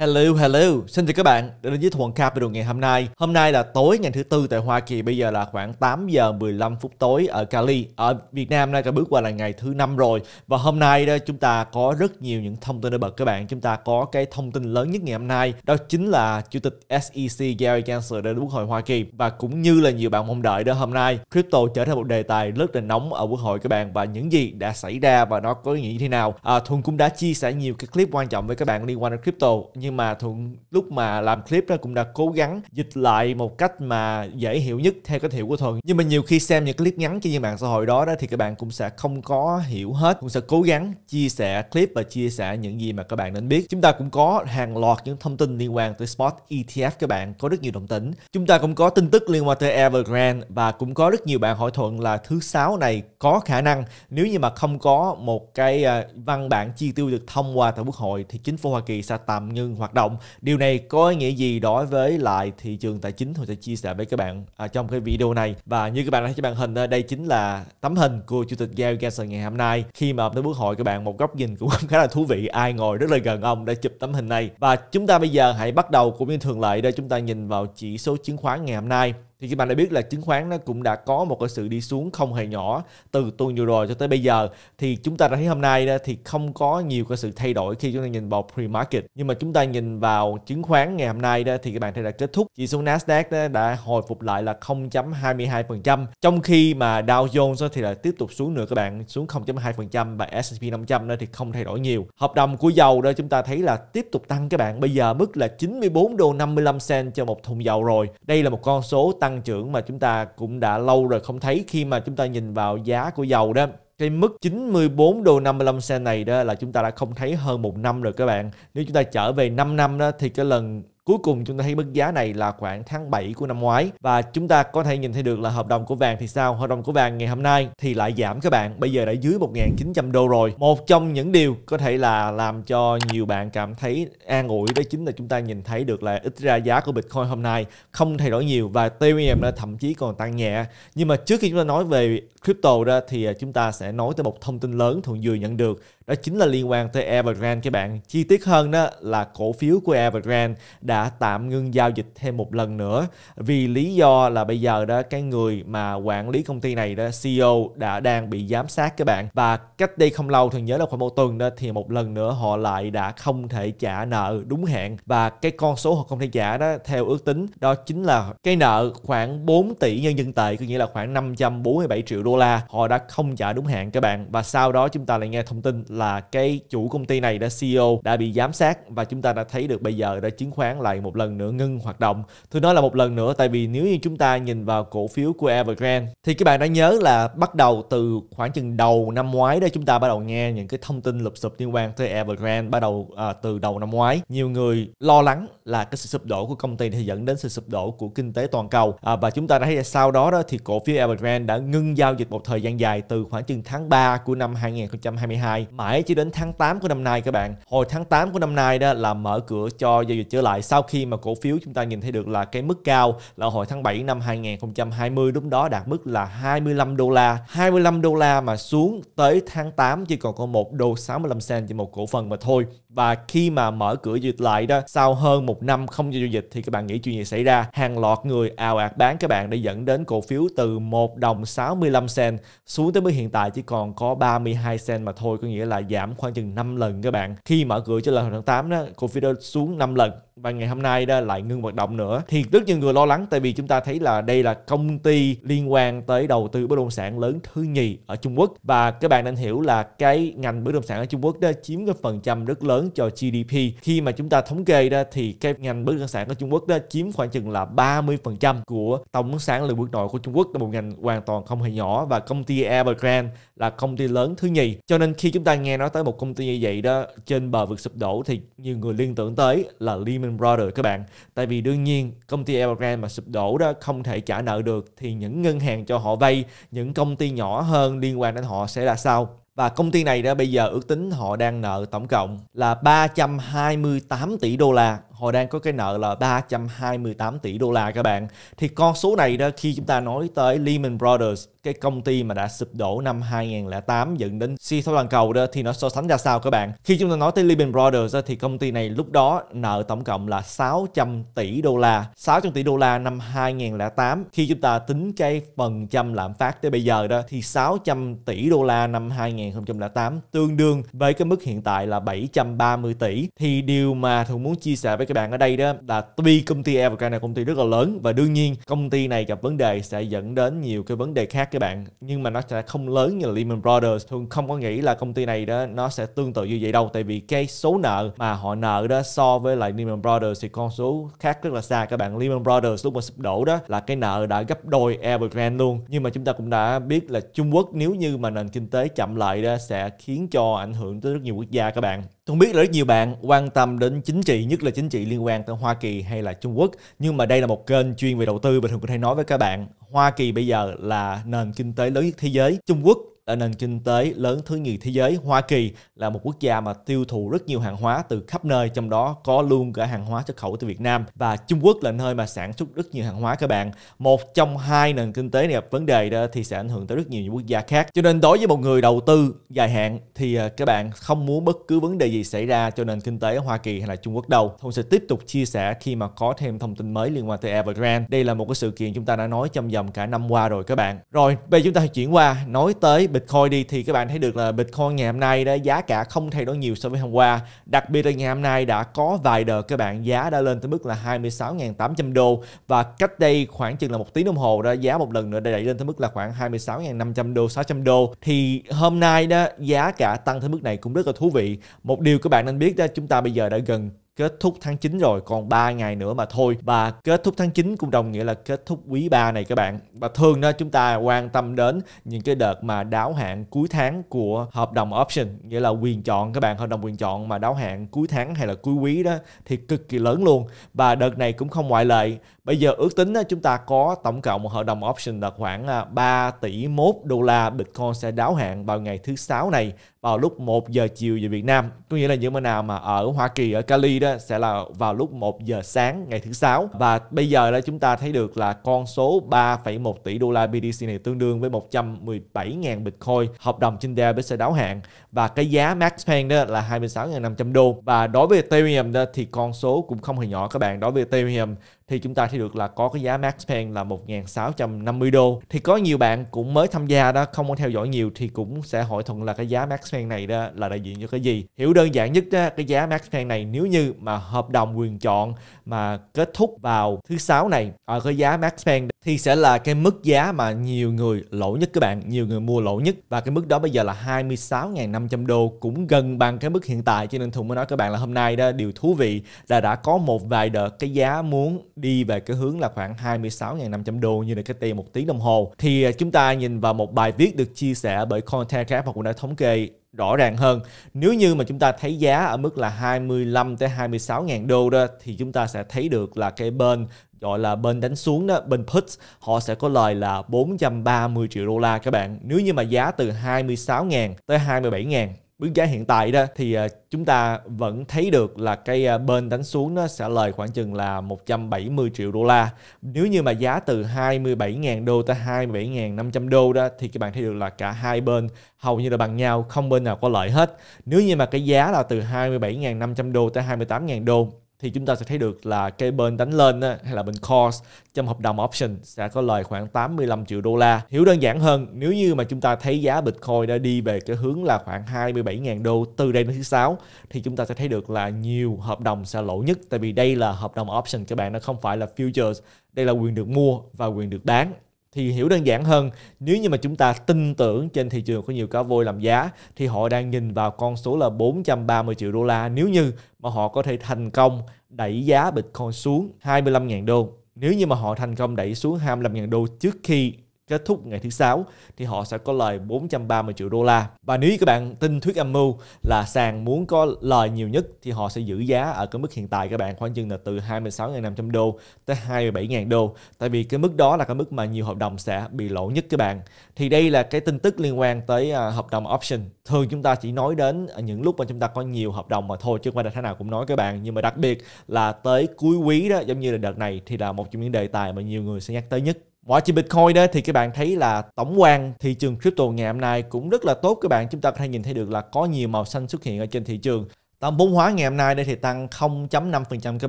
Hello, hello, xin chào các bạn đã đến với Thuận Capital ngày hôm nay. Hôm nay là tối ngày thứ tư tại Hoa Kỳ, bây giờ là khoảng 8 giờ 15 phút tối ở Cali. Ở Việt Nam đã bước qua là ngày thứ năm rồi và hôm nay đó chúng ta có rất nhiều những thông tin để bật các bạn. Chúng ta có cái thông tin lớn nhất ngày hôm nay đó chính là Chủ tịch SEC Gary Gensler đã quốc hội Hoa Kỳ và cũng như là nhiều bạn mong đợi đó hôm nay crypto trở thành một đề tài rất là nóng ở quốc hội các bạn và những gì đã xảy ra và nó có ý nghĩa như thế nào. À, Thuận cũng đã chia sẻ nhiều cái clip quan trọng với các bạn liên quan đến crypto nhưng nhưng mà thuận lúc mà làm clip đó cũng đã cố gắng dịch lại một cách mà dễ hiểu nhất theo cái hiểu của thuận nhưng mà nhiều khi xem những clip ngắn trên mạng xã hội đó đó thì các bạn cũng sẽ không có hiểu hết cũng sẽ cố gắng chia sẻ clip và chia sẻ những gì mà các bạn nên biết chúng ta cũng có hàng loạt những thông tin liên quan tới spot ETF các bạn có rất nhiều động tĩnh chúng ta cũng có tin tức liên quan tới Evergrande và cũng có rất nhiều bạn hỏi thuận là thứ sáu này có khả năng nếu như mà không có một cái ờ, văn bản chi tiêu được thông qua tại quốc hội thì chính phủ Hoa Kỳ sẽ tạm ngưng hoạt động điều này có ý nghĩa gì đối với lại thị trường tài chính tôi sẽ chia sẻ với các bạn à, trong cái video này và như các bạn thấy trên màn hình đây chính là tấm hình của chủ tịch Gary Gensler ngày hôm nay khi mà tới bước hội các bạn một góc nhìn cũng khá là thú vị ai ngồi rất là gần ông để chụp tấm hình này và chúng ta bây giờ hãy bắt đầu cũng như thường lệ để chúng ta nhìn vào chỉ số chứng khoán ngày hôm nay thì các bạn đã biết là chứng khoán nó cũng đã có một cái sự đi xuống không hề nhỏ từ tuần vừa rồi cho tới bây giờ thì chúng ta đã thấy hôm nay thì không có nhiều cái sự thay đổi khi chúng ta nhìn vào pre-market nhưng mà chúng ta nhìn vào chứng khoán ngày hôm nay thì các bạn thấy là kết thúc chỉ số Nasdaq đã hồi phục lại là 0.22% trong khi mà Dow Jones thì là tiếp tục xuống nữa các bạn xuống 0.2% và S&P 500 thì không thay đổi nhiều hợp đồng của dầu đó chúng ta thấy là tiếp tục tăng các bạn bây giờ mức là 94 đô 55 cent cho một thùng dầu rồi đây là một con số tăng tăng trưởng mà chúng ta cũng đã lâu rồi không thấy khi mà chúng ta nhìn vào giá của dầu đó cái mức 94 đô 55 cent này đó là chúng ta đã không thấy hơn một năm rồi các bạn. Nếu chúng ta trở về 5 năm đó thì cái lần Cuối cùng chúng ta thấy mức giá này là khoảng tháng 7 của năm ngoái và chúng ta có thể nhìn thấy được là hợp đồng của vàng thì sao? Hợp đồng của vàng ngày hôm nay thì lại giảm các bạn, bây giờ đã dưới 1.900 đô rồi. Một trong những điều có thể là làm cho nhiều bạn cảm thấy an ủi đó chính là chúng ta nhìn thấy được là ít ra giá của Bitcoin hôm nay không thay đổi nhiều và Ethereum đã thậm chí còn tăng nhẹ. Nhưng mà trước khi chúng ta nói về crypto ra thì à, chúng ta sẽ nói tới một thông tin lớn thường vừa nhận được đó chính là liên quan tới Evergrande các bạn. Chi tiết hơn đó là cổ phiếu của Evergrande đã tạm ngưng giao dịch thêm một lần nữa vì lý do là bây giờ đó cái người mà quản lý công ty này đó CEO đã đang bị giám sát các bạn và cách đây không lâu thì nhớ là khoảng một tuần đó thì một lần nữa họ lại đã không thể trả nợ đúng hẹn và cái con số họ không thể trả đó theo ước tính đó chính là cái nợ khoảng 4 tỷ nhân dân tệ có nghĩa là khoảng 547 triệu đô la họ đã không trả đúng hẹn các bạn và sau đó chúng ta lại nghe thông tin là cái chủ công ty này đã CEO đã bị giám sát và chúng ta đã thấy được bây giờ đã chứng khoán lại một lần nữa ngưng hoạt động. Tôi nói là một lần nữa tại vì nếu như chúng ta nhìn vào cổ phiếu của Evergrande thì các bạn đã nhớ là bắt đầu từ khoảng chừng đầu năm ngoái đó chúng ta bắt đầu nghe những cái thông tin lụp sụp liên quan tới Evergrande bắt đầu à, từ đầu năm ngoái. Nhiều người lo lắng là cái sự sụp đổ của công ty thì dẫn đến sự sụp đổ của kinh tế toàn cầu à, và chúng ta đã thấy là sau đó đó thì cổ phiếu Evergrande đã ngưng giao dịch một thời gian dài từ khoảng chừng tháng 3 của năm 2022 mà mãi cho đến tháng 8 của năm nay các bạn. Hồi tháng 8 của năm nay đó là mở cửa cho giao dịch trở lại sau khi mà cổ phiếu chúng ta nhìn thấy được là cái mức cao là hồi tháng 7 năm 2020 lúc đó đạt mức là 25 đô la. 25 đô la mà xuống tới tháng 8 chỉ còn có 1 đô 65 cent cho một cổ phần mà thôi và khi mà mở cửa dịch lại đó sau hơn một năm không giao dịch thì các bạn nghĩ chuyện gì xảy ra hàng loạt người ào ạt bán các bạn để dẫn đến cổ phiếu từ 1 đồng 65 sen xuống tới mức hiện tại chỉ còn có 32 sen mà thôi có nghĩa là giảm khoảng chừng 5 lần các bạn khi mở cửa trở lại hồi tháng 8 đó cổ phiếu đó xuống 5 lần và ngày hôm nay đó lại ngưng hoạt động nữa thì tất nhiên người lo lắng tại vì chúng ta thấy là đây là công ty liên quan tới đầu tư bất động sản lớn thứ nhì ở Trung Quốc và các bạn nên hiểu là cái ngành bất động sản ở Trung Quốc đó chiếm cái phần trăm rất lớn cho GDP khi mà chúng ta thống kê đó thì cái ngành bất động sản ở Trung Quốc đó chiếm khoảng chừng là 30% của tổng sản lượng quốc nội của Trung Quốc là một ngành hoàn toàn không hề nhỏ và công ty Evergrande là công ty lớn thứ nhì cho nên khi chúng ta nghe nói tới một công ty như vậy đó trên bờ vực sụp đổ thì nhiều người liên tưởng tới là Lehman Lehman Brothers các bạn. Tại vì đương nhiên công ty Evergrande mà sụp đổ đó không thể trả nợ được thì những ngân hàng cho họ vay, những công ty nhỏ hơn liên quan đến họ sẽ là sao? Và công ty này đã bây giờ ước tính họ đang nợ tổng cộng là 328 tỷ đô la họ đang có cái nợ là 328 tỷ đô la các bạn. Thì con số này đó khi chúng ta nói tới Lehman Brothers, cái công ty mà đã sụp đổ năm 2008 dẫn đến suy thoái toàn cầu đó thì nó so sánh ra sao các bạn? Khi chúng ta nói tới Lehman Brothers đó, thì công ty này lúc đó nợ tổng cộng là 600 tỷ đô la. 600 tỷ đô la năm 2008 khi chúng ta tính cái phần trăm lạm phát tới bây giờ đó thì 600 tỷ đô la năm 2008 tương đương với cái mức hiện tại là 730 tỷ thì điều mà Thuận muốn chia sẻ với các bạn ở đây đó là tuy công ty Evergrande này là công ty rất là lớn và đương nhiên công ty này gặp vấn đề sẽ dẫn đến nhiều cái vấn đề khác các bạn nhưng mà nó sẽ không lớn như là Lehman Brothers thường không có nghĩ là công ty này đó nó sẽ tương tự như vậy đâu tại vì cái số nợ mà họ nợ đó so với lại Lehman Brothers thì con số khác rất là xa các bạn Lehman Brothers lúc mà sụp đổ đó là cái nợ đã gấp đôi Evergrande luôn nhưng mà chúng ta cũng đã biết là Trung Quốc nếu như mà nền kinh tế chậm lại đó sẽ khiến cho ảnh hưởng tới rất nhiều quốc gia các bạn không biết là rất nhiều bạn quan tâm đến chính trị, nhất là chính trị liên quan tới Hoa Kỳ hay là Trung Quốc. Nhưng mà đây là một kênh chuyên về đầu tư và thường cũng hay nói với các bạn, Hoa Kỳ bây giờ là nền kinh tế lớn nhất thế giới. Trung Quốc là nền kinh tế lớn thứ nhì thế giới, Hoa Kỳ là một quốc gia mà tiêu thụ rất nhiều hàng hóa từ khắp nơi, trong đó có luôn cả hàng hóa xuất khẩu từ Việt Nam và Trung Quốc là nơi mà sản xuất rất nhiều hàng hóa các bạn. Một trong hai nền kinh tế này gặp vấn đề đó thì sẽ ảnh hưởng tới rất nhiều những quốc gia khác. Cho nên đối với một người đầu tư dài hạn thì à, các bạn không muốn bất cứ vấn đề gì xảy ra cho nền kinh tế ở Hoa Kỳ hay là Trung Quốc đâu. Thông sẽ tiếp tục chia sẻ khi mà có thêm thông tin mới liên quan tới Evergrande. Đây là một cái sự kiện chúng ta đã nói trong vòng cả năm qua rồi các bạn. Rồi, bây giờ chúng ta chuyển qua nói tới Bitcoin đi thì các bạn thấy được là Bitcoin ngày hôm nay đã giá cả không thay đổi nhiều so với hôm qua. Đặc biệt là ngày hôm nay đã có vài đợt các bạn giá đã lên tới mức là 26.800 đô và cách đây khoảng chừng là một tiếng đồng hồ đó giá một lần nữa đã đẩy lên tới mức là khoảng 26.500 đô 600 đô thì hôm nay đó giá cả tăng tới mức này cũng rất là thú vị. Một điều các bạn nên biết đó chúng ta bây giờ đã gần kết thúc tháng 9 rồi còn 3 ngày nữa mà thôi và kết thúc tháng 9 cũng đồng nghĩa là kết thúc quý 3 này các bạn và thường đó chúng ta quan tâm đến những cái đợt mà đáo hạn cuối tháng của hợp đồng option nghĩa là quyền chọn các bạn hợp đồng quyền chọn mà đáo hạn cuối tháng hay là cuối quý đó thì cực kỳ lớn luôn và đợt này cũng không ngoại lệ Bây giờ ước tính chúng ta có tổng cộng một hợp đồng option là khoảng 3 à, tỷ 1 đô la Bitcoin sẽ đáo hạn vào ngày thứ sáu này vào lúc 1 giờ chiều giờ Việt Nam. Có nghĩa là những bên nào mà ở Hoa Kỳ ở Cali đó sẽ là vào lúc 1 giờ sáng ngày thứ sáu và bây giờ là chúng ta thấy được là con số 3,1 tỷ đô la BTC này tương đương với 117.000 Bitcoin hợp đồng trên Daybit sẽ đáo hạn và cái giá max paying đó là 26.500 đô và đối với Ethereum đó thì con số cũng không hề nhỏ các bạn đối với Ethereum thì chúng ta thấy được là có cái giá max pen là 1.650 đô thì có nhiều bạn cũng mới tham gia đó không có theo dõi nhiều thì cũng sẽ hỏi thuận là cái giá max pen này đó là đại diện cho cái gì hiểu đơn giản nhất đó, cái giá max pen này nếu như mà hợp đồng quyền chọn mà kết thúc vào thứ sáu này ở à, cái giá max pen thì sẽ là cái mức giá mà nhiều người lỗ nhất các bạn nhiều người mua lỗ nhất và cái mức đó bây giờ là 26.500 đô cũng gần bằng cái mức hiện tại cho nên Thùng mới nói các bạn là hôm nay đó điều thú vị là đã có một vài đợt cái giá muốn đi về cái hướng là khoảng 26.500 đô như là cái tiền một tiếng đồng hồ thì à, chúng ta nhìn vào một bài viết được chia sẻ bởi Content Cap và cũng đã thống kê rõ ràng hơn. Nếu như mà chúng ta thấy giá ở mức là 25 tới 26 ngàn đô đó thì chúng ta sẽ thấy được là cái bên gọi là bên đánh xuống đó, bên put họ sẽ có lời là 430 triệu đô la các bạn. Nếu như mà giá từ 26 ngàn tới 27 ngàn Bước giá hiện tại đó thì ờ, chúng ta vẫn thấy được là cái ờ, bên đánh xuống nó sẽ lời khoảng chừng là 170 triệu đô la. Nếu như mà giá từ 27.000 đô tới 27.500 đô đó thì các bạn thấy được là cả hai bên hầu như là bằng nhau, không bên nào có lợi hết. Nếu như mà cái giá là từ 27.500 đô tới 28.000 đô thì chúng ta sẽ thấy được là cái bên đánh lên hay là bên course trong hợp đồng option sẽ có lời khoảng 85 triệu đô la. Hiểu đơn giản hơn, nếu như mà chúng ta thấy giá Bitcoin đã đi về cái hướng là khoảng 27.000 đô từ đây đến thứ sáu thì chúng ta sẽ thấy được là nhiều hợp đồng sẽ lỗ nhất tại vì đây là hợp đồng option các bạn nó không phải là futures, đây là quyền được mua và quyền được bán thì hiểu đơn giản hơn nếu như mà chúng ta tin tưởng trên thị trường có nhiều cá vôi làm giá thì họ đang nhìn vào con số là 430 triệu đô la nếu như mà họ có thể thành công đẩy giá Bitcoin xuống 25.000 đô nếu như mà họ thành công đẩy xuống 25.000 đô trước khi kết thúc ngày thứ sáu thì họ sẽ có lời 430 triệu đô la. Và nếu các bạn tin thuyết âm mưu là sàn muốn có lời nhiều nhất thì họ sẽ giữ giá ở cái mức hiện tại các bạn khoảng chừng là từ 26.500 đô tới 27.000 đô. Tại vì cái mức đó là cái mức mà nhiều hợp đồng sẽ bị lỗ nhất các bạn. Thì đây là cái tin tức liên quan tới à, hợp đồng option. Thường chúng ta chỉ nói đến những lúc mà chúng ta có nhiều hợp đồng mà thôi chứ không phải thế nào cũng nói các bạn. Nhưng mà đặc biệt là tới cuối quý đó giống như là đợt này thì là một trong những đề tài mà nhiều người sẽ nhắc tới nhất Ngoại trừ Bitcoin đó thì các bạn thấy là tổng quan thị trường crypto ngày hôm nay cũng rất là tốt các bạn. Chúng ta có thể nhìn thấy được là có nhiều màu xanh xuất hiện ở trên thị trường. Tóm vốn hóa ngày hôm nay đây thì tăng 0.5% các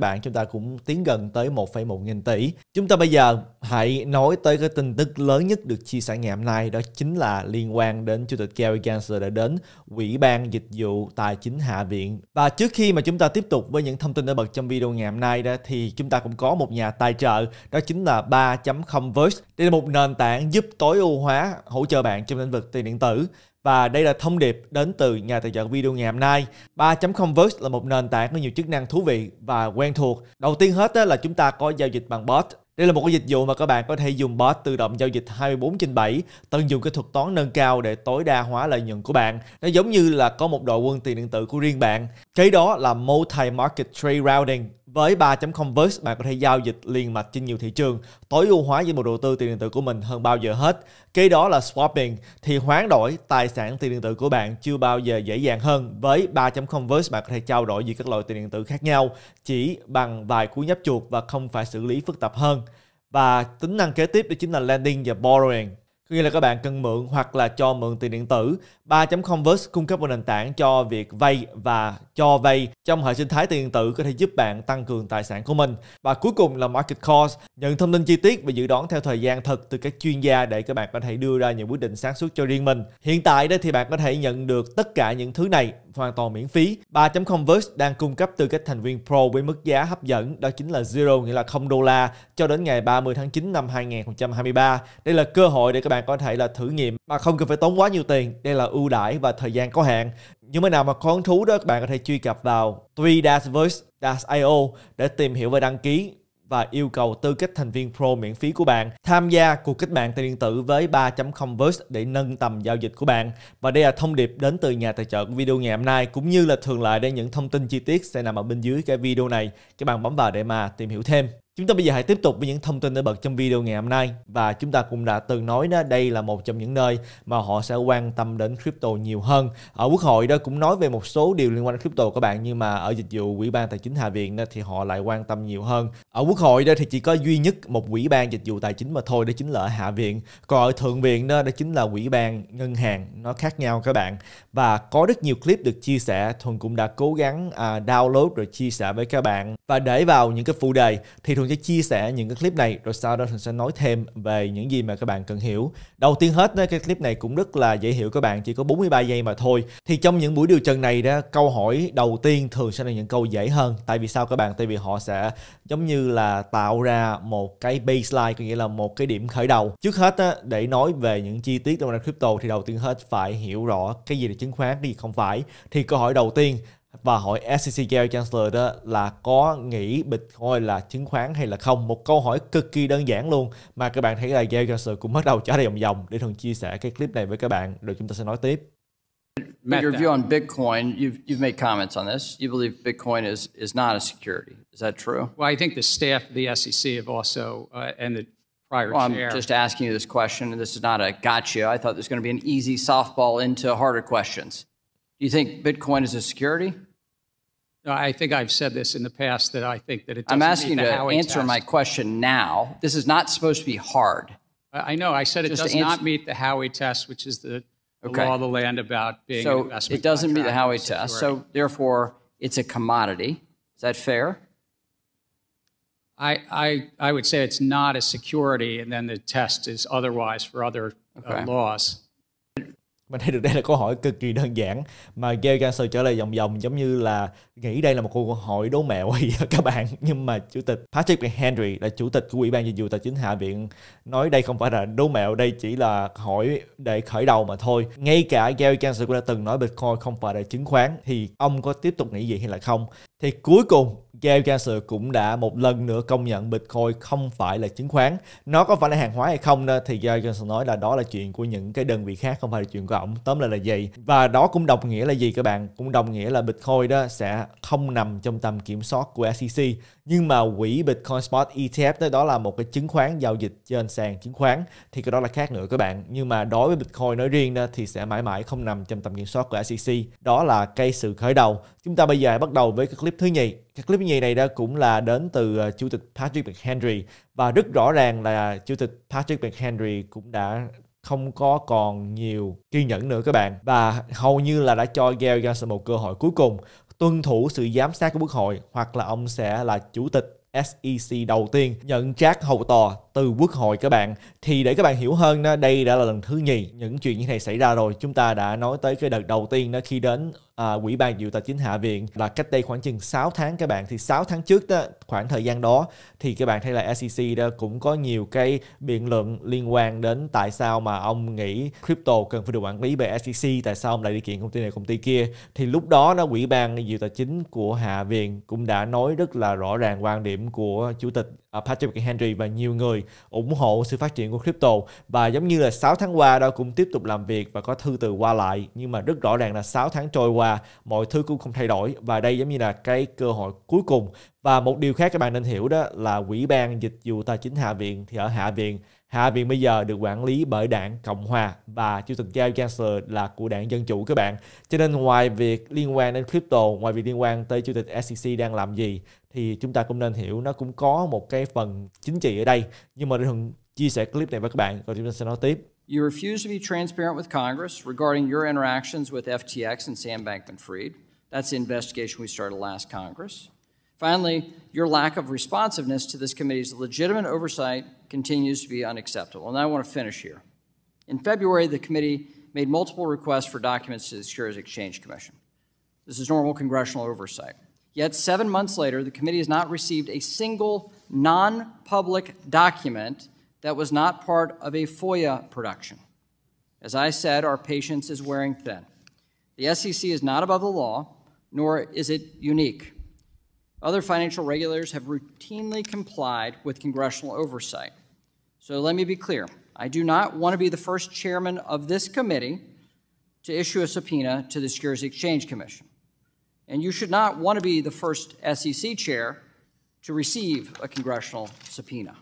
bạn, chúng ta cũng tiến gần tới 1,1 nghìn tỷ. Chúng ta bây giờ hãy nói tới cái tin tức lớn nhất được chia sẻ ngày hôm nay đó chính là liên quan đến Chủ tịch Gary Gensler đã đến Ủy ban Dịch vụ Tài chính Hạ viện. Và trước khi mà chúng ta tiếp tục với những thông tin nổi bật trong video ngày hôm nay đó thì chúng ta cũng có một nhà tài trợ đó chính là 3.0 Verse. Đây là một nền tảng giúp tối ưu hóa hỗ trợ bạn trong lĩnh vực tiền điện tử. Và đây là thông điệp đến từ nhà tài trợ video ngày hôm nay. 3.0 Verse là một nền tảng có nhiều chức năng thú vị và quen thuộc. Đầu tiên hết là chúng ta có giao dịch bằng bot. Đây là một cái dịch vụ mà các bạn có thể dùng bot tự động giao dịch 24 trên 7, tận dụng cái thuật toán nâng cao để tối đa hóa lợi nhuận của bạn. Nó giống như là có một đội quân tiền điện tử của riêng bạn. kế đó là multi-market trade routing với 3.0 Verse, bạn có thể giao dịch liền mạch trên nhiều thị trường, tối ưu hóa danh mục đầu tư tiền điện tử của mình hơn bao giờ hết. Kế đó là swapping, thì hoán đổi tài sản tiền điện tử của bạn chưa bao giờ dễ dàng hơn. Với 3.0 Verse, bạn có thể trao đổi giữa các loại tiền điện tử khác nhau chỉ bằng vài cú nhấp chuột và không phải xử lý phức tạp hơn. Và tính năng kế tiếp đó chính là lending và borrowing có là các bạn cần mượn hoặc là cho mượn tiền điện tử. 3.0 Verse cung cấp một nền tảng cho việc vay và cho vay trong hệ sinh thái tiền điện tử có thể giúp bạn tăng cường tài sản của mình. Và cuối cùng là Market Calls, nhận thông tin chi tiết và dự đoán theo thời gian thật từ các chuyên gia để các bạn có thể đưa ra những quyết định sáng suốt cho riêng mình. Hiện tại đây thì bạn có thể nhận được tất cả những thứ này hoàn toàn miễn phí. 3.0 Verse đang cung cấp từ các thành viên Pro với mức giá hấp dẫn đó chính là zero nghĩa là 0 đô la cho đến ngày 30 tháng 9 năm 2023. Đây là cơ hội để các bạn bạn có thể là thử nghiệm mà không cần phải tốn quá nhiều tiền. Đây là ưu đãi và thời gian có hạn. Những bạn nào mà có hứng thú đó, các bạn có thể truy cập vào 3-voice-io để tìm hiểu và đăng ký và yêu cầu tư cách thành viên Pro miễn phí của bạn tham gia cuộc kết bạn tiền điện tử với 3.0 Verse để nâng tầm giao dịch của bạn. Và đây là thông điệp đến từ nhà tài trợ của video ngày hôm nay cũng như là thường lệ đây những thông tin chi tiết sẽ nằm ở bên dưới cái video này. Các bạn bấm vào để mà tìm hiểu thêm. Chúng ta bây giờ hãy tiếp tục với những thông tin nổi bật trong video ngày hôm nay và chúng ta cũng đã từng nói đó đây là một trong những nơi mà họ sẽ quan tâm đến crypto nhiều hơn. Ở Quốc hội đó cũng nói về một số điều liên quan đến crypto các bạn nhưng mà ở dịch vụ Ủy ban Tài chính Hạ viện đó, thì họ lại quan tâm nhiều hơn. Ở Quốc hội đó thì chỉ có duy nhất một Ủy ban dịch vụ tài chính mà thôi đó chính là ở Hạ viện. Còn ở Thượng viện đó đó chính là Ủy ban ngân hàng nó khác nhau các bạn. Và có rất nhiều clip được chia sẻ Thuần cũng đã cố gắng à, download rồi chia sẻ với các bạn và để vào những cái phụ đề thì Thường sẽ chia sẻ những cái clip này rồi sau đó Thường sẽ nói thêm về những gì mà các bạn cần hiểu. Đầu tiên hết cái clip này cũng rất là dễ hiểu các bạn, chỉ có 43 giây mà thôi. Thì trong những buổi điều trần này đó, câu hỏi đầu tiên thường sẽ là những câu dễ hơn. Tại vì sao các bạn? Tại vì họ sẽ giống như là tạo ra một cái baseline, có nghĩa là một cái điểm khởi đầu. Trước hết á, để nói về những chi tiết trong crypto thì đầu tiên hết phải hiểu rõ cái gì là chứng khoán, cái gì không phải. Thì câu hỏi đầu tiên và hỏi SEC Gary Chancellor đó là có nghĩ Bitcoin là chứng khoán hay là không một câu hỏi cực kỳ đơn giản luôn mà các bạn thấy là Gary Chancellor cũng bắt đầu trả lời vòng vòng để thường chia sẻ cái clip này với các bạn rồi chúng ta sẽ nói tiếp But your view on Bitcoin, you've, you've made comments on this. You believe Bitcoin is, is not a security. Is that true? Well, I think the staff of the SEC have also, uh, and the prior well, chair. I'm just asking you this question. This is not a gotcha. I thought there's going to be an easy softball into harder questions. Do you think Bitcoin is a security? No, I think I've said this in the past that I think that it. I'm asking you to answer test. my question now. This is not supposed to be hard. I know. I said Just it does answer- not meet the Howey test, which is the, the okay. law of the land about being. So it doesn't meet the Howey test. So therefore, it's a commodity. Is that fair? I, I, I would say it's not a security, and then the test is otherwise for other uh, okay. uh, laws. mình thấy được đây là câu hỏi cực kỳ đơn giản mà Gail Cancer trở lại vòng vòng giống như là nghĩ đây là một cuộc hội đố mẹo gì đó các bạn nhưng mà chủ tịch Patrick Henry là chủ tịch của ủy ban dịch vụ tài chính hạ viện nói đây không phải là đố mẹo đây chỉ là hỏi để khởi đầu mà thôi ngay cả Gail Cancer cũng đã từng nói Bitcoin không phải là chứng khoán thì ông có tiếp tục nghĩ gì hay là không thì cuối cùng Gail Gasser cũng đã một lần nữa công nhận Bitcoin không phải là chứng khoán. Nó có phải là hàng hóa hay không đó, thì Gail Gasser nói là đó là chuyện của những cái đơn vị khác, không phải là chuyện của ổng. Tóm lại là gì? Và đó cũng đồng nghĩa là gì các bạn? Cũng đồng nghĩa là Bitcoin đó sẽ không nằm trong tầm kiểm soát của SEC. Nhưng mà quỹ Bitcoin Spot ETF đó, đó là một cái chứng khoán giao dịch trên sàn chứng khoán thì cái đó là khác nữa các bạn. Nhưng mà đối với Bitcoin nói riêng đó thì sẽ mãi mãi không nằm trong tầm kiểm soát của SEC. Đó là cái sự khởi đầu. Chúng ta bây giờ bắt đầu với cái clip thứ nhì cái clip nhì này đó cũng là đến từ ờ, chủ tịch Patrick McHenry và rất rõ ràng là chủ tịch Patrick McHenry cũng đã không có còn nhiều kiên nhẫn nữa các bạn và hầu như là đã cho Gary Johnson một cơ hội cuối cùng tuân thủ sự giám sát của quốc hội hoặc là ông sẽ là chủ tịch SEC đầu tiên nhận trác hầu tòa từ quốc hội các bạn thì để các bạn hiểu hơn đây đã là lần thứ nhì những chuyện như này xảy ra rồi chúng ta đã nói tới cái đợt đầu tiên đó khi đến à, quỹ ban dự tài chính hạ viện là cách đây khoảng chừng 6 tháng các bạn thì 6 tháng trước đó khoảng thời gian đó thì các bạn thấy là SEC đó cũng có nhiều cái biện luận liên quan đến tại sao mà ông nghĩ crypto cần phải được quản lý bởi SEC tại sao ông lại đi kiện công ty này công ty kia thì lúc đó nó quỹ ban dự tài chính của hạ viện cũng đã nói rất là rõ ràng quan điểm của chủ tịch À, Patrick Henry và nhiều người ủng hộ sự phát triển của crypto và giống như là 6 tháng qua đó cũng tiếp tục làm việc và có thư từ qua lại nhưng mà rất rõ ràng là 6 tháng trôi qua mọi thứ cũng không thay đổi và đây giống như là cái cơ hội cuối cùng và một điều khác các bạn nên hiểu đó là quỹ ban dịch vụ tài chính hạ viện thì ở hạ viện Hạ viện bây giờ được quản lý bởi đảng Cộng Hòa và chủ tịch Gary Gensler là của đảng Dân Chủ các bạn. Cho nên ngoài việc liên quan đến crypto, ngoài việc liên quan tới chủ tịch SEC đang làm gì, thì chúng ta cũng nên hiểu nó cũng có một cái phần chính trị ở đây. Nhưng mà thường chia sẻ clip này với các bạn, rồi chúng ta sẽ nói tiếp. You refuse to be transparent with Congress regarding your interactions with FTX and Sam Bankman-Fried. That's the investigation we started last Congress. Finally, your lack of responsiveness to this committee's legitimate oversight continues to be unacceptable. And I want to finish here. In February, the committee made multiple requests for documents to the Securities Exchange Commission. This is normal congressional oversight. Yet, seven months later, the committee has not received a single non public document that was not part of a FOIA production. As I said, our patience is wearing thin. The SEC is not above the law, nor is it unique. Other financial regulators have routinely complied with congressional oversight. So let me be clear. I do not want to be the first chairman of this committee to issue a subpoena to the Securities Exchange Commission. And you should not want to be the first SEC chair to receive a congressional subpoena.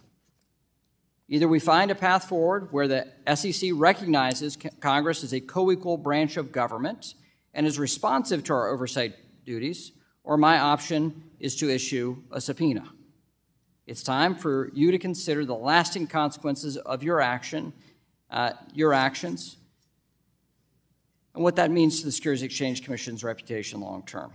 Either we find a path forward where the SEC recognizes Congress as a co equal branch of government and is responsive to our oversight duties, or my option is to issue a subpoena. It's time for you to consider the lasting consequences of your action, uh, your actions, and what that means to the Securities Exchange Commission's reputation long term.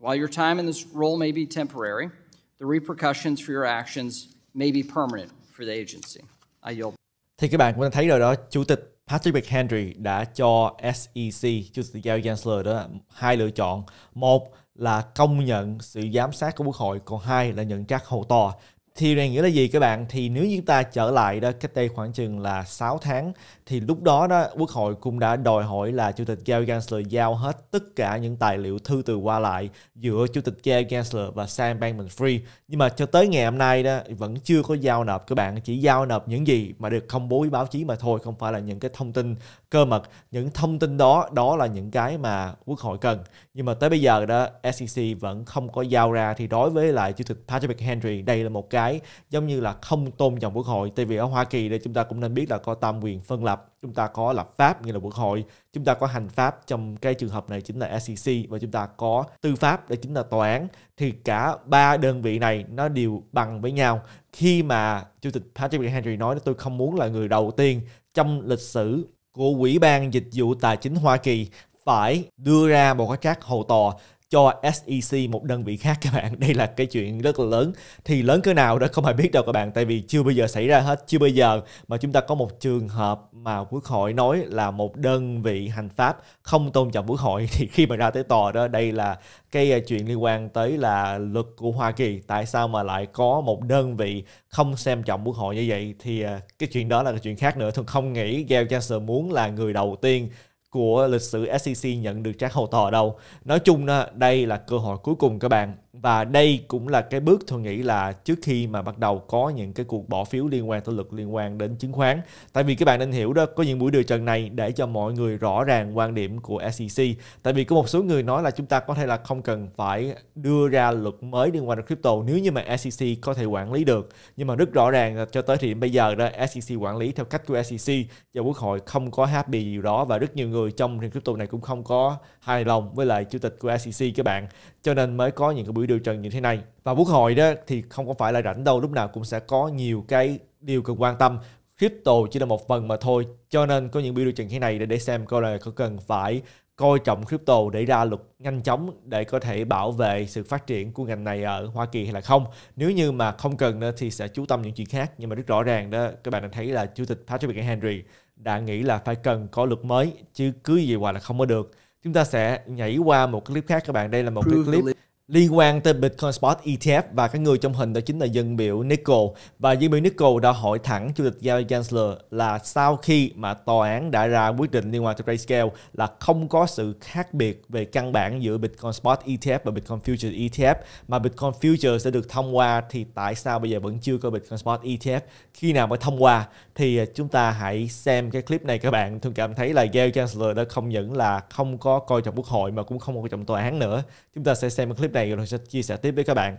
While your time in this role may be temporary, the repercussions for your actions may be permanent for the agency. I yield. Thì các bạn cũng đã thấy rồi đó, Chủ tịch Patrick Henry đã cho SEC, Chủ tịch Giao Gensler đó hai lựa chọn. Một là công nhận sự giám sát của quốc hội còn hai là nhận trách hầu to thì này nghĩa là gì các bạn thì nếu như ta trở lại đó cách đây khoảng chừng là 6 tháng thì lúc đó đó quốc hội cũng đã đòi hỏi là chủ tịch Gary Gensler giao hết tất cả những tài liệu thư từ qua lại giữa chủ tịch Gary Gensler và Sam bankman Free. nhưng mà cho tới ngày hôm nay đó vẫn chưa có giao nộp các bạn chỉ giao nộp những gì mà được công bố với báo chí mà thôi không phải là những cái thông tin cơ mật những thông tin đó đó là những cái mà quốc hội cần nhưng mà tới bây giờ đó SEC vẫn không có giao ra thì đối với lại chủ tịch Patrick Henry đây là một cái giống như là không tôn trọng quốc hội tại vì ở Hoa Kỳ đây chúng ta cũng nên biết là có tam quyền phân lập chúng ta có lập pháp như là quốc hội chúng ta có hành pháp trong cái trường hợp này chính là SEC và chúng ta có tư pháp đó chính là tòa án thì cả ba đơn vị này nó đều bằng với nhau khi mà chủ tịch Patrick Henry nói tôi không muốn là người đầu tiên trong lịch sử của quỹ ban Dịch vụ Tài chính Hoa Kỳ phải đưa ra một cái trác hầu tòa cho SEC một đơn vị khác các bạn đây là cái chuyện rất là lớn thì lớn cỡ nào đó không ai biết đâu các bạn tại vì chưa bao giờ xảy ra hết chưa bao giờ mà chúng ta có một trường hợp mà quốc hội nói là một đơn vị hành pháp không tôn trọng quốc hội thì khi mà ra tới tòa đó đây là cái ờ, chuyện liên quan tới là luật của Hoa Kỳ tại sao mà lại có một đơn vị không xem trọng quốc hội như vậy thì ờ, cái chuyện đó là cái chuyện khác nữa tôi không nghĩ Gail Jackson muốn là người đầu tiên của lịch sử SEC nhận được Jack Hầu Tò đâu. Nói chung đây là cơ hội cuối cùng các bạn và đây cũng là cái bước tôi nghĩ là trước khi mà bắt đầu có những cái cuộc bỏ phiếu liên quan tới luật liên quan đến chứng khoán tại vì các bạn nên hiểu đó có những buổi điều trần này để cho mọi người rõ ràng quan điểm của SEC tại vì có một số người nói là chúng ta có thể là không cần phải đưa ra luật mới liên quan đến crypto nếu như mà SEC có thể quản lý được nhưng mà rất rõ ràng cho tới thời điểm bây giờ đó SEC quản lý theo cách của SEC và quốc hội không có happy gì đó và rất nhiều người trong crypto này cũng không có hài lòng với lại chủ tịch của SEC các bạn cho nên mới có những cái buổi buổi điều trần như thế này và quốc hội đó thì không có phải là rảnh đâu lúc nào cũng sẽ có nhiều cái điều cần quan tâm crypto chỉ là một phần mà thôi cho nên có những buổi điều trần thế này để để xem coi là có cần phải coi trọng crypto để ra luật nhanh chóng để có thể bảo vệ sự phát triển của ngành này ở Hoa Kỳ hay là không. Nếu như mà không cần thì sẽ chú tâm những chuyện khác. Nhưng mà rất rõ ràng đó, các bạn đã thấy là Chủ tịch Patrick Henry đã nghĩ là phải cần có luật mới, chứ cứ gì hoài là không có được. Chúng ta sẽ nhảy qua một clip khác các bạn. Đây là một cái clip liên quan tới Bitcoin Spot ETF và cái người trong hình đó chính là dân biểu Nickel và dân biểu Nickel đã hỏi thẳng chủ tịch Gary Gensler là sau khi mà tòa án đã ra quyết định liên quan tới Grayscale là không có sự khác biệt về căn bản giữa Bitcoin Spot ETF và Bitcoin Futures ETF mà Bitcoin Futures sẽ được thông qua thì tại sao bây giờ vẫn chưa có Bitcoin Spot ETF khi nào mới thông qua thì à, chúng ta hãy xem cái clip này các bạn thường cảm thấy là Gary Gensler đã không những là không có coi trọng quốc hội mà cũng không có coi trọng tòa án nữa chúng ta sẽ xem cái clip rồi sẽ chia sẻ tiếp với các bạn.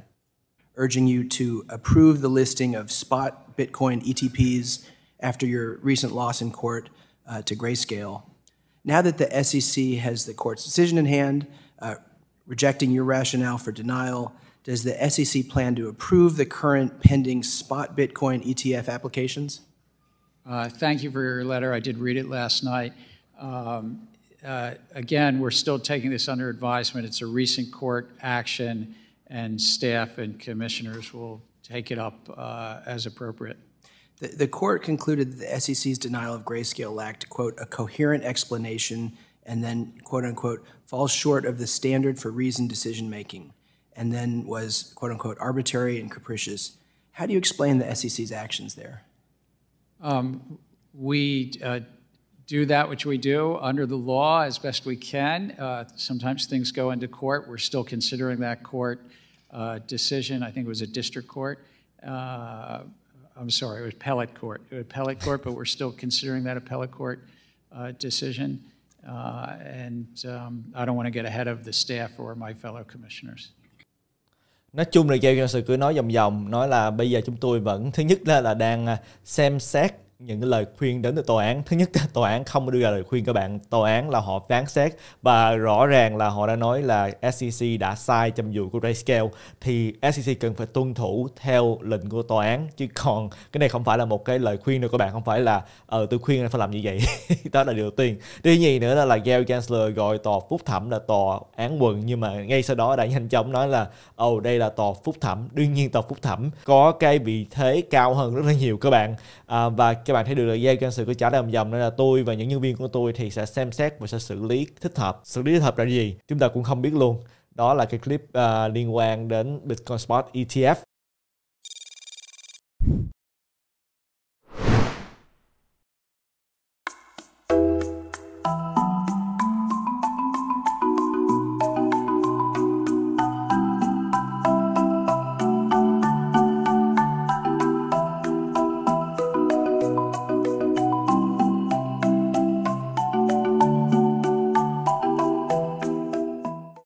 Urging you to approve the listing of spot Bitcoin ETPs after your recent loss in court uh, to Grayscale. Now that the SEC has the court's decision in hand, uh, rejecting your rationale for denial, does the SEC plan to approve the current pending spot Bitcoin ETF applications? Uh, thank you for your letter. I did read it last night. Um, uh, again, we're still taking this under advisement. It's a recent court action, and staff and commissioners will take it up uh, as appropriate. The, the court concluded the SEC's denial of grayscale lacked, quote, a coherent explanation and then, quote unquote, falls short of the standard for reasoned decision making and then was, quote unquote, arbitrary and capricious. How do you explain the SEC's actions there? Um, we uh, do that which we do under the law as best we can. Uh, sometimes things go into court. We're still considering that court uh, decision. I think it was a district court. Uh, I'm sorry, it was appellate court. It was appellate court, but we're still considering that appellate court uh, decision. Uh, and um, I don't want to get ahead of the staff or my fellow commissioners. nói chung là Jay Johnson cứ nói vòng vòng nói là bây giờ chúng tôi vẫn thứ nhất là, là đang xem xét những lời khuyên đến từ tòa án thứ nhất tòa án không đưa ra lời khuyên các bạn tòa án là họ phán xét và rõ ràng là họ đã nói là SEC đã sai trong vụ của Grayscale thì SEC cần phải tuân thủ theo lệnh của tòa án chứ còn cái này không phải là một cái lời khuyên đâu các bạn không phải là ờ tôi khuyên anh phải làm như vậy đó là điều tiên thứ nhì nữa là, là Gary Gensler gọi tòa phúc thẩm là tòa án quận nhưng mà ngay sau đó đã nhanh chóng nói là ồ oh, đây là tòa phúc thẩm đương nhiên tòa phúc thẩm có cái vị thế cao hơn rất là nhiều các bạn à, và các bạn thấy được là dây cho sự cứ trả đầm dầm nên là tôi và những nhân viên của tôi thì sẽ xem xét và sẽ xử lý thích hợp xử lý thích hợp là gì chúng ta cũng không biết luôn đó là cái clip uh, liên quan đến Bitcoin Spot ETF